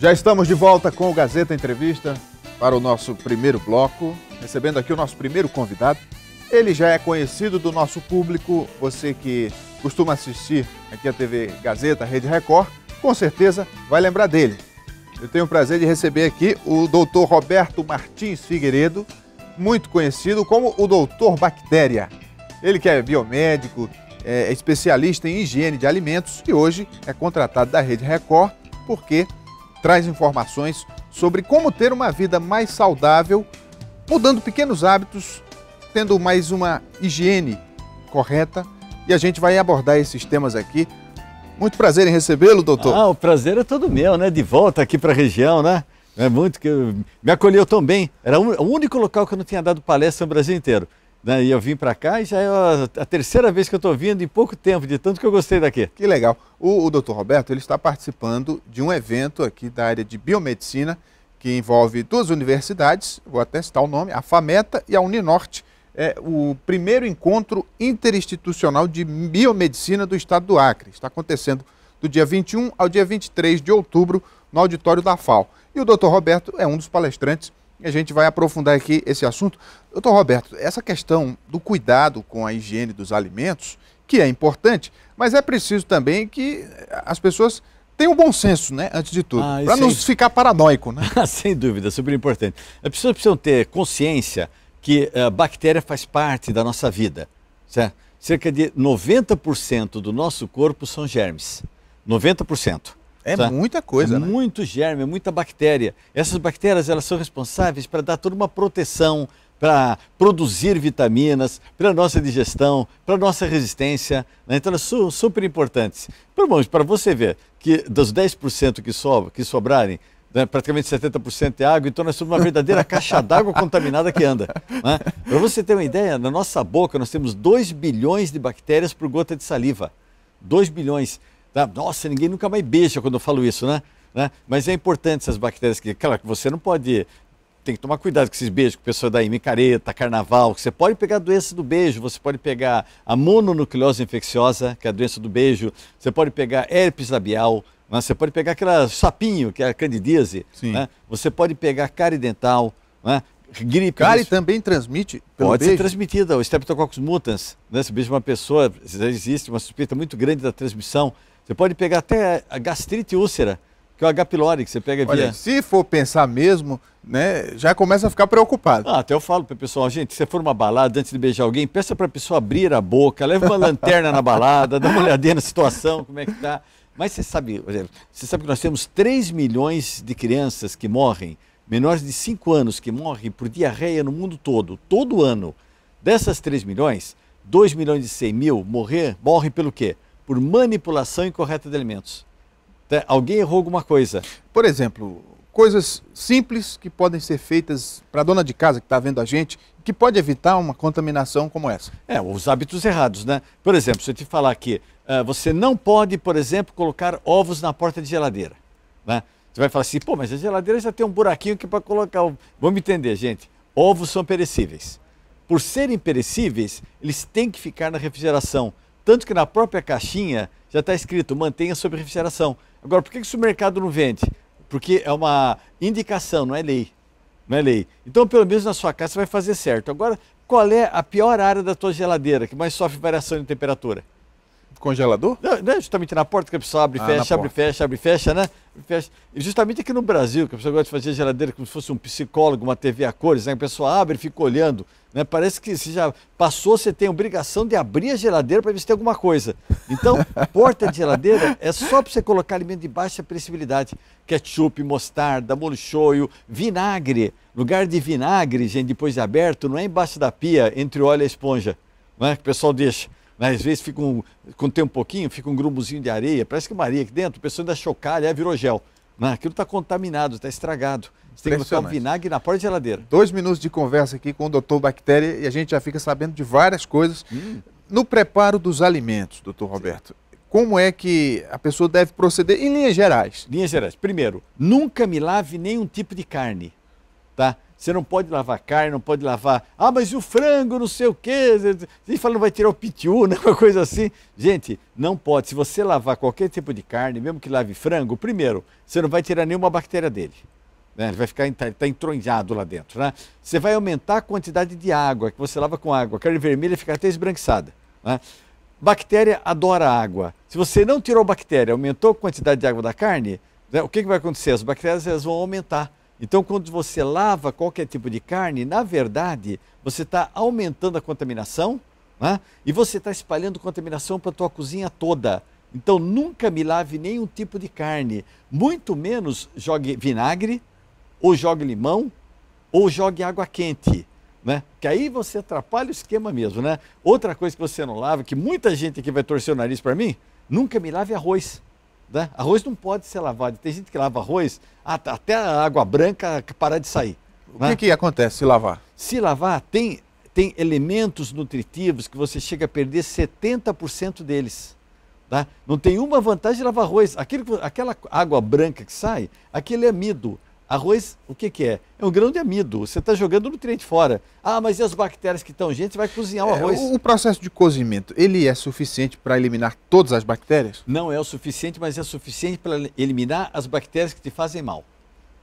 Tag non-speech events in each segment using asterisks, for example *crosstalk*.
Já estamos de volta com o Gazeta Entrevista para o nosso primeiro bloco, recebendo aqui o nosso primeiro convidado. Ele já é conhecido do nosso público, você que costuma assistir aqui a TV Gazeta, Rede Record, com certeza vai lembrar dele. Eu tenho o prazer de receber aqui o doutor Roberto Martins Figueiredo, muito conhecido como o doutor Bactéria. Ele que é biomédico, é, é especialista em higiene de alimentos e hoje é contratado da Rede Record porque traz informações sobre como ter uma vida mais saudável, mudando pequenos hábitos, tendo mais uma higiene correta. E a gente vai abordar esses temas aqui. Muito prazer em recebê-lo, doutor. Ah, o prazer é todo meu, né? De volta aqui para a região, né? É muito que me acolheu tão bem. Era o único local que eu não tinha dado palestra no Brasil inteiro. Né? E eu vim para cá e já é a terceira vez que eu estou vindo em pouco tempo, de tanto que eu gostei daqui. Que legal. O, o doutor Roberto ele está participando de um evento aqui da área de biomedicina que envolve duas universidades, vou até citar o nome, a FAMETA e a Uninorte. É o primeiro encontro interinstitucional de biomedicina do estado do Acre. Está acontecendo do dia 21 ao dia 23 de outubro no auditório da FAO. E o doutor Roberto é um dos palestrantes e a gente vai aprofundar aqui esse assunto. Doutor Roberto, essa questão do cuidado com a higiene dos alimentos, que é importante, mas é preciso também que as pessoas tenham bom senso, né? Antes de tudo. Ah, para não é... ficar paranoico, né? *laughs* sem dúvida, super importante. As pessoas precisam ter consciência que a eh, bactéria faz parte da nossa vida, certo? Cerca de 90% do nosso corpo são germes. 90%. É tá? muita coisa, é né? Muito germe, é muita bactéria. Essas bactérias elas são responsáveis para dar toda uma proteção, para produzir vitaminas, para nossa digestão, para nossa resistência. Né? Então elas são super importantes. Para você ver que dos 10% que, sobra, que sobrarem, né, praticamente 70% é água, então nós somos uma verdadeira caixa d'água contaminada que anda. Né? Para você ter uma ideia, na nossa boca nós temos 2 bilhões de bactérias por gota de saliva. 2 bilhões. Tá? Nossa, ninguém nunca mais beija quando eu falo isso, né? né? Mas é importante essas bactérias que, claro, que você não pode tem que tomar cuidado com esses beijos que o pessoal dá em micareta, carnaval, você pode pegar a doença do beijo, você pode pegar a mononucleose infecciosa, que é a doença do beijo, você pode pegar herpes labial, né? você pode pegar aquela sapinho, que é a candidíase, né? você pode pegar cárie dental, né? gripe. Cárie também transmite pelo Pode beijo? ser transmitida, o Streptococcus mutans, né? você beija uma pessoa, existe uma suspeita muito grande da transmissão, você pode pegar até a gastrite úlcera, que é o H. pylori, que você pega via... Olha, se for pensar mesmo, né, já começa a ficar preocupado. Ah, até eu falo para o pessoal, gente, se você for uma balada, antes de beijar alguém, peça para a pessoa abrir a boca, leva uma lanterna na balada, dá uma olhadinha na situação, como é que tá. Mas você sabe, você sabe que nós temos 3 milhões de crianças que morrem, menores de 5 anos, que morrem por diarreia no mundo todo, todo ano. Dessas 3 milhões, 2 milhões e 100 mil morrer, morrem pelo quê? por manipulação incorreta de alimentos. Né? alguém errou alguma coisa. Por exemplo, coisas simples que podem ser feitas para a dona de casa que está vendo a gente, que pode evitar uma contaminação como essa. É, os hábitos errados, né? Por exemplo, se eu te falar aqui, ah, você não pode, por exemplo, colocar ovos na porta de geladeira, né? Você vai falar assim, pô, mas a geladeira já tem um buraquinho que para colocar. Vamos entender, gente. Ovos são perecíveis. Por serem perecíveis, eles têm que ficar na refrigeração tanto que na própria caixinha já está escrito mantenha a refrigeração. Agora, por que isso o mercado não vende? Porque é uma indicação, não é lei. Não é lei. Então, pelo menos na sua casa você vai fazer certo. Agora, qual é a pior área da tua geladeira que mais sofre variação de temperatura? congelador? Não, não é justamente na porta que a pessoa abre e ah, fecha, abre e fecha, abre e fecha, né? Fecha. E justamente aqui no Brasil, que a pessoa gosta de fazer geladeira como se fosse um psicólogo, uma TV a cores, né? A pessoa abre e fica olhando, né? Parece que você já passou, você tem a obrigação de abrir a geladeira para ver se tem alguma coisa. Então, *laughs* porta de geladeira é só para você colocar alimento de baixa pressibilidade. Ketchup, mostarda, molho shoyu, vinagre. Lugar de vinagre, gente, depois de aberto, não é embaixo da pia, entre óleo e esponja, né? Que o pessoal deixa. Às vezes fica um, quando tem um pouquinho, fica um grumozinho de areia, parece que é uma areia aqui dentro, a pessoa ainda chocar, é virou gel. Não, aquilo está contaminado, está estragado. Você tem que botar o vinagre na porta de geladeira. Dois minutos de conversa aqui com o doutor Bactéria e a gente já fica sabendo de várias coisas. Hum. No preparo dos alimentos, doutor Roberto, Sim. como é que a pessoa deve proceder em linhas gerais? Linhas gerais. Primeiro, nunca me lave nenhum tipo de carne, tá? Você não pode lavar carne, não pode lavar. Ah, mas e o frango, não sei o quê. Você fala, não vai tirar o pitiu, né? *laughs* Uma coisa assim. Gente, não pode. Se você lavar qualquer tipo de carne, mesmo que lave frango, primeiro, você não vai tirar nenhuma bactéria dele. Né? Ele vai ficar tá, tá entronhado lá dentro, né? Você vai aumentar a quantidade de água que você lava com água. A carne vermelha fica até esbranquiçada, né? Bactéria adora água. Se você não tirou bactéria, aumentou a quantidade de água da carne, né? o que, que vai acontecer? As bactérias elas vão aumentar então, quando você lava qualquer tipo de carne, na verdade, você está aumentando a contaminação né? e você está espalhando contaminação para a tua cozinha toda. Então, nunca me lave nenhum tipo de carne, muito menos jogue vinagre, ou jogue limão, ou jogue água quente. Né? Que aí você atrapalha o esquema mesmo, né? Outra coisa que você não lava, que muita gente aqui vai torcer o nariz para mim, nunca me lave arroz. Né? Arroz não pode ser lavado. Tem gente que lava arroz ah, tá, até a água branca parar de sair. O né? que, que acontece se lavar? Se lavar, tem, tem elementos nutritivos que você chega a perder 70% deles. Tá? Não tem uma vantagem de lavar arroz. Aquilo, aquela água branca que sai, aquele amido Arroz, o que, que é? É um grão de amido. Você está jogando o nutriente fora. Ah, mas e as bactérias que estão? Gente, vai cozinhar o é, arroz. É, o processo de cozimento, ele é suficiente para eliminar todas as bactérias? Não é o suficiente, mas é suficiente para eliminar as bactérias que te fazem mal.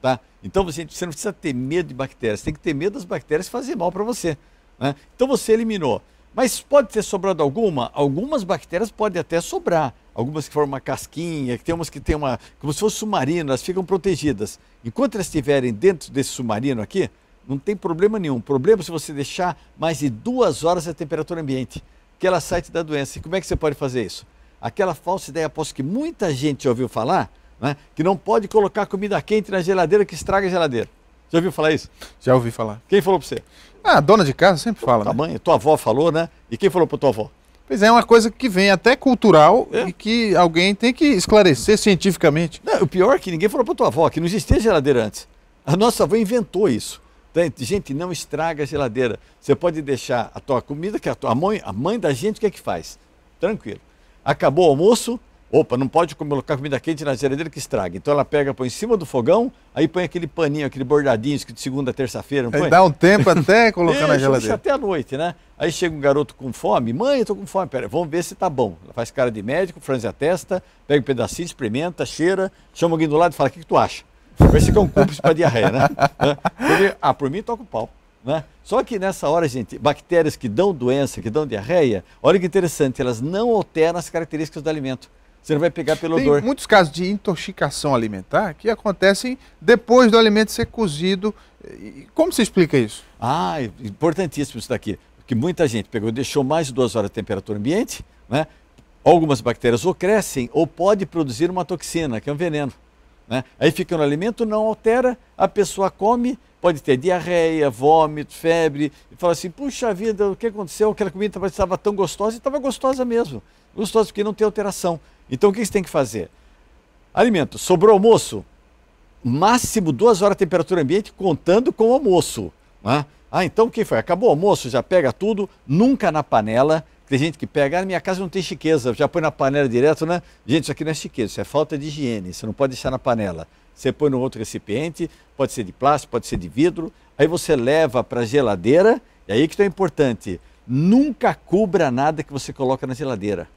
Tá? Então você, você não precisa ter medo de bactérias, você tem que ter medo das bactérias que fazem mal para você. Né? Então você eliminou mas pode ter sobrado alguma? Algumas bactérias podem até sobrar. Algumas que formam uma casquinha, que tem umas que têm uma. como se fosse submarino, elas ficam protegidas. Enquanto elas estiverem dentro desse submarino aqui, não tem problema nenhum. Problema se você deixar mais de duas horas a temperatura ambiente, que ela sai da doença. E como é que você pode fazer isso? Aquela falsa ideia, aposto que muita gente já ouviu falar, né, que não pode colocar comida quente na geladeira que estraga a geladeira. Já ouviu falar isso? Já ouvi falar. Quem falou para você? Ah, dona de casa sempre fala. Tua né? mãe, tua avó falou, né? E quem falou para tua avó? Pois é, uma coisa que vem até cultural é. e que alguém tem que esclarecer cientificamente. Não, o pior é que ninguém falou para tua avó que não existia geladeira antes. A nossa avó inventou isso. Então, gente, não estraga a geladeira. Você pode deixar a tua comida, que a tua mãe, a mãe da gente, o que é que faz? Tranquilo. Acabou o almoço, Opa, não pode colocar comida quente na geladeira que estraga. Então ela pega, põe em cima do fogão, aí põe aquele paninho, aquele bordadinho de segunda terça-feira. Aí dá um tempo até *laughs* colocar Isso, na geladeira. até a noite, né? Aí chega um garoto com fome, mãe, eu tô com fome, pera, vamos ver se tá bom. Ela faz cara de médico, franze a testa, pega um pedacinho, experimenta, cheira, chama alguém do lado e fala, o que, que tu acha? Vai ser que é um cúmplice para diarreia, né? *laughs* né? Ele, ah, por mim toca o pau. Né? Só que nessa hora, gente, bactérias que dão doença, que dão diarreia, olha que interessante, elas não alteram as características do alimento. Você não vai pegar pelo Tem odor. Tem muitos casos de intoxicação alimentar que acontecem depois do alimento ser cozido. Como se explica isso? Ah, é importantíssimo isso daqui. Que muita gente pegou, deixou mais de duas horas de temperatura ambiente, né? Algumas bactérias ou crescem ou pode produzir uma toxina, que é um veneno. Né? Aí fica no alimento, não altera, a pessoa come, pode ter diarreia, vômito, febre, e fala assim, puxa vida, o que aconteceu? Aquela comida estava tão gostosa e estava gostosa mesmo. Gostosa porque não tem alteração. Então o que você tem que fazer? Alimento, sobrou almoço, máximo duas horas temperatura ambiente, contando com o almoço. Né? Ah, então o que foi? Acabou o almoço, já pega tudo, nunca na panela. Tem gente que pega, ah, na minha casa não tem chiqueza, já põe na panela direto, né? Gente, isso aqui não é chiqueza, isso é falta de higiene, você não pode deixar na panela. Você põe no outro recipiente, pode ser de plástico, pode ser de vidro, aí você leva para a geladeira, e aí que é importante, nunca cubra nada que você coloca na geladeira,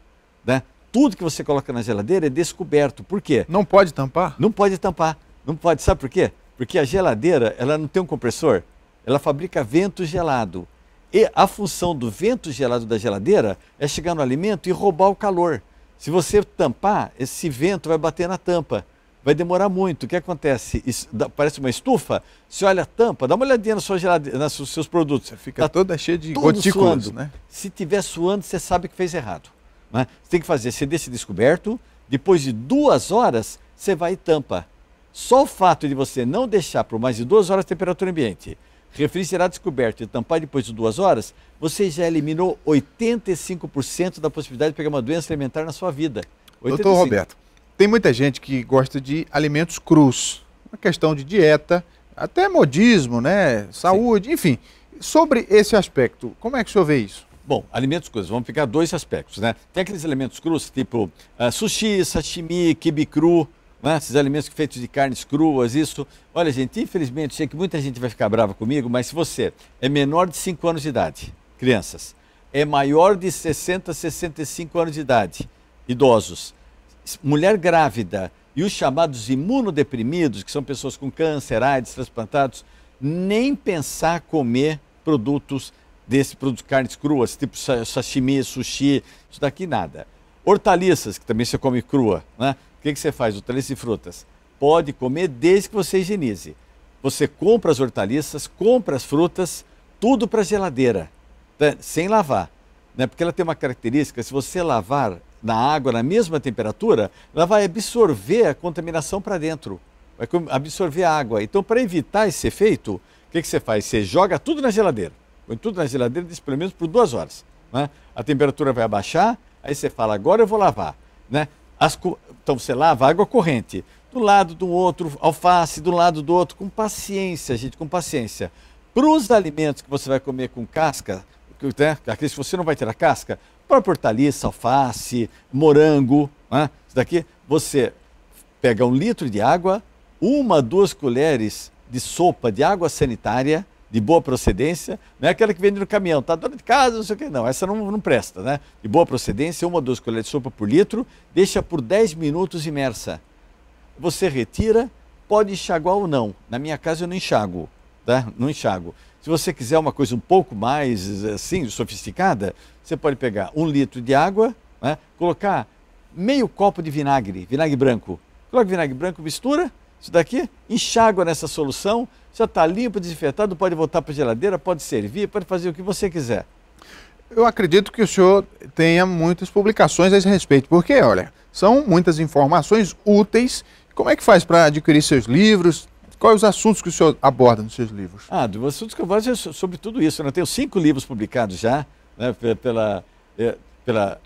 né? tudo que você coloca na geladeira é descoberto. Por quê? Não pode tampar? Não pode tampar. Não pode. Sabe por quê? Porque a geladeira, ela não tem um compressor. Ela fabrica vento gelado. E a função do vento gelado da geladeira é chegar no alimento e roubar o calor. Se você tampar, esse vento vai bater na tampa. Vai demorar muito. O que acontece? Isso, parece uma estufa. Você olha a tampa, dá uma olhadinha na sua geladeira, nos seus produtos. Você fica tá toda cheia de gotículas, né? Se tiver suando, você sabe que fez errado. Né? Você tem que fazer Você deixa descoberto, depois de duas horas, você vai e tampa. Só o fato de você não deixar por mais de duas horas a temperatura ambiente, refrigerado descoberto e tampar depois de duas horas, você já eliminou 85% da possibilidade de pegar uma doença alimentar na sua vida. 85. Doutor Roberto, tem muita gente que gosta de alimentos crus. Uma questão de dieta, até modismo, né? Saúde, Sim. enfim. Sobre esse aspecto, como é que o senhor vê isso? Bom, alimentos crus, vamos ficar dois aspectos, né? Tem aqueles alimentos crus, tipo uh, sushi, sashimi, kibe cru, né? esses alimentos feitos de carnes cruas, isso. Olha, gente, infelizmente, sei que muita gente vai ficar brava comigo, mas se você é menor de 5 anos de idade, crianças, é maior de 60, 65 anos de idade, idosos, mulher grávida e os chamados imunodeprimidos, que são pessoas com câncer, AIDS, transplantados, nem pensar comer produtos desse produto carnes cruas, tipo sashimi, sushi, isso daqui nada. Hortaliças, que também você come crua, né? O que, que você faz? Hortaliças e frutas. Pode comer desde que você higienize. Você compra as hortaliças, compra as frutas, tudo para geladeira, tá? sem lavar. Né? Porque ela tem uma característica, se você lavar na água na mesma temperatura, ela vai absorver a contaminação para dentro. Vai absorver a água. Então, para evitar esse efeito, o que, que você faz? Você joga tudo na geladeira. Põe tudo na geladeira, diz pelo menos por duas horas. Né? A temperatura vai abaixar, aí você fala, agora eu vou lavar. Né? As, então você lava água corrente. Do lado do outro, alface, do lado do outro, com paciência, gente, com paciência. Para os alimentos que você vai comer com casca, né? aqueles que você não vai ter a casca, Para hortaliça, alface, morango, né? isso daqui, você pega um litro de água, uma, duas colheres de sopa de água sanitária, de boa procedência, não é aquela que vende no caminhão, tá dona de casa, não sei o que, não, essa não, não presta, né? De boa procedência, uma ou duas colheres de sopa por litro, deixa por 10 minutos imersa. Você retira, pode enxaguar ou não. Na minha casa eu não enxago, tá? Não enxago. Se você quiser uma coisa um pouco mais, assim, sofisticada, você pode pegar um litro de água, né? colocar meio copo de vinagre, vinagre branco. Coloca vinagre branco, mistura, isso daqui enxágua nessa solução, já está limpo, desinfetado, pode voltar para a geladeira, pode servir, pode fazer o que você quiser. Eu acredito que o senhor tenha muitas publicações a esse respeito, porque, olha, são muitas informações úteis. Como é que faz para adquirir seus livros? Quais os assuntos que o senhor aborda nos seus livros? Ah, dos assuntos que eu abordo é sobre tudo isso. Né? Eu tenho cinco livros publicados já, né, pela, eh, pela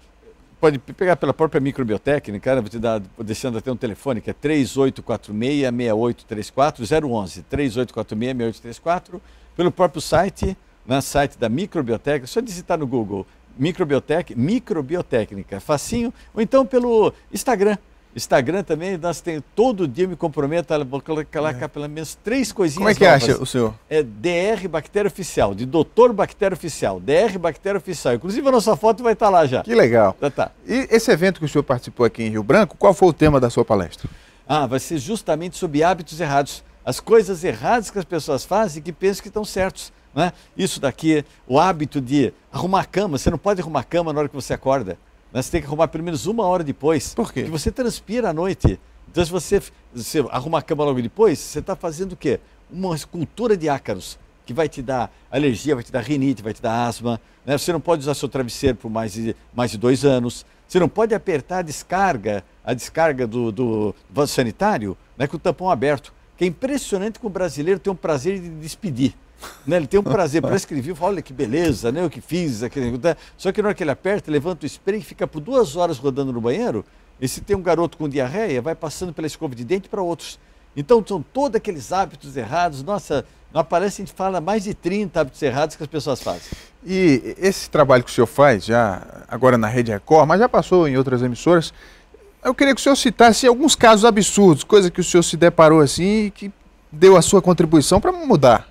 pode pegar pela própria microbiotécnica, né? vou te dar, deixando até um telefone que é 3846-6834, 011, 3846-6834, pelo próprio site, na né? site da microbiotécnica, só digitar no Google, microbiotec, microbiotécnica, é facinho, ou então pelo Instagram, Instagram também, nós temos todo dia, me comprometo a colocar é. pelo menos três coisinhas Como é que novas. acha o senhor? É DR Bactéria Oficial, de Doutor Bactéria Oficial, DR Bactéria Oficial. Inclusive a nossa foto vai estar tá lá já. Que legal. Já tá. E esse evento que o senhor participou aqui em Rio Branco, qual foi o tema da sua palestra? Ah, vai ser justamente sobre hábitos errados. As coisas erradas que as pessoas fazem e que pensam que estão certos. Né? Isso daqui, o hábito de arrumar a cama. Você não pode arrumar a cama na hora que você acorda. Mas você tem que arrumar pelo menos uma hora depois. Por quê? Porque você transpira à noite. Então, se você, você arruma a cama logo depois, você está fazendo o quê? Uma escultura de ácaros que vai te dar alergia, vai te dar rinite, vai te dar asma. Né? Você não pode usar seu travesseiro por mais de, mais de dois anos. Você não pode apertar a descarga, a descarga do, do vaso sanitário né? com o tampão aberto. Que é impressionante que o brasileiro tem um prazer de despedir. Né? Ele tem um prazer para escrever, fala, olha que beleza, né? o que fiz, aquele... Né. só que na hora que ele aperta, levanta o spray e fica por duas horas rodando no banheiro, e se tem um garoto com diarreia, vai passando pela escova de dente para outros. Então são todos aqueles hábitos errados, nossa, não aparece, a gente fala mais de 30 hábitos errados que as pessoas fazem. E esse trabalho que o senhor faz, já agora na Rede Record, mas já passou em outras emissoras, eu queria que o senhor citasse alguns casos absurdos, coisa que o senhor se deparou assim e que deu a sua contribuição para mudar.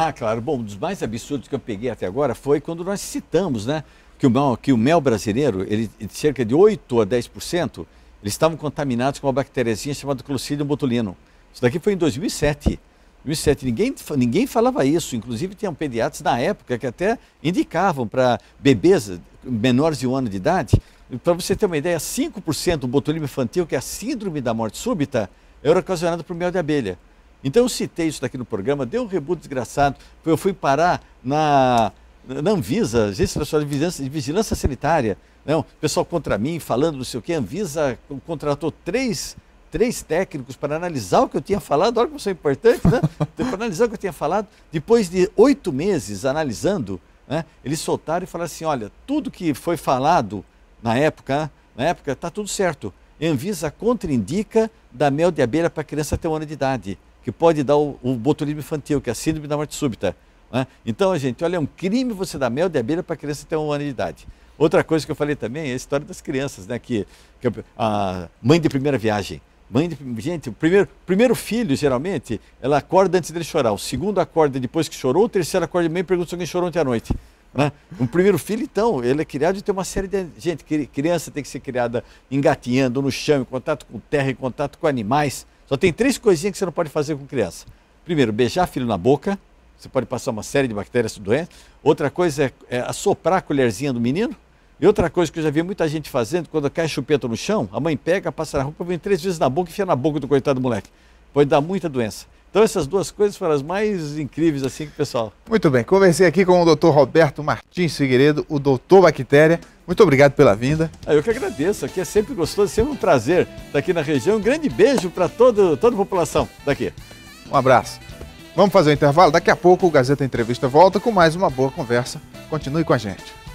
Ah, claro. Bom, um dos mais absurdos que eu peguei até agora foi quando nós citamos, né? Que o mel, que o mel brasileiro, ele, cerca de 8 a 10%, eles estavam contaminados com uma bactériazinha chamada Clostridium botulinum. Isso daqui foi em 2007. 2007, ninguém, ninguém falava isso. Inclusive, tinham pediatras na época que até indicavam para bebês menores de um ano de idade. Para você ter uma ideia, 5% do botulismo infantil, que é a síndrome da morte súbita, era ocasionado por mel de abelha. Então eu citei isso daqui no programa, deu um rebu desgraçado. Eu fui parar na, na Anvisa, Agência Nacional de Vigilância, de Vigilância Sanitária. Né? o pessoal contra mim, falando não sei o quê. A Anvisa contratou três, três técnicos para analisar o que eu tinha falado. Olha como isso é importante, né? *laughs* para analisar o que eu tinha falado. Depois de oito meses analisando, né, eles soltaram e falaram assim, olha, tudo que foi falado na época, na época, está tudo certo. A Anvisa contraindica dar mel de abelha para criança até um ano de idade que pode dar o, o botulismo infantil, que é a síndrome da morte súbita. Né? Então, gente, olha, é um crime você dar mel de abelha para criança até um ano de idade. Outra coisa que eu falei também é a história das crianças, né? Que, que a mãe de primeira viagem. Mãe de, gente, o primeiro, primeiro filho, geralmente, ela acorda antes dele chorar. O segundo acorda depois que chorou, o terceiro acorda meio e pergunta se alguém chorou ontem à noite. Né? O primeiro filho, então, ele é criado de ter uma série de. Gente, criança tem que ser criada engatinhando, no chão, em contato com terra, em contato com animais. Só tem três coisinhas que você não pode fazer com criança. Primeiro, beijar filho na boca. Você pode passar uma série de bactérias doentes. É. Outra coisa é, é assoprar a colherzinha do menino. E outra coisa que eu já vi muita gente fazendo, quando cai chupeta no chão, a mãe pega, passa na roupa, vem três vezes na boca e enfia na boca do coitado do moleque. Pode dar muita doença. Então essas duas coisas foram as mais incríveis assim que o pessoal. Muito bem, conversei aqui com o doutor Roberto Martins Figueiredo, o doutor Bactéria. Muito obrigado pela vinda. Ah, eu que agradeço, aqui é sempre gostoso, é sempre um prazer estar aqui na região. Um grande beijo para toda, toda a população daqui. Um abraço. Vamos fazer o um intervalo, daqui a pouco o Gazeta Entrevista volta com mais uma boa conversa. Continue com a gente.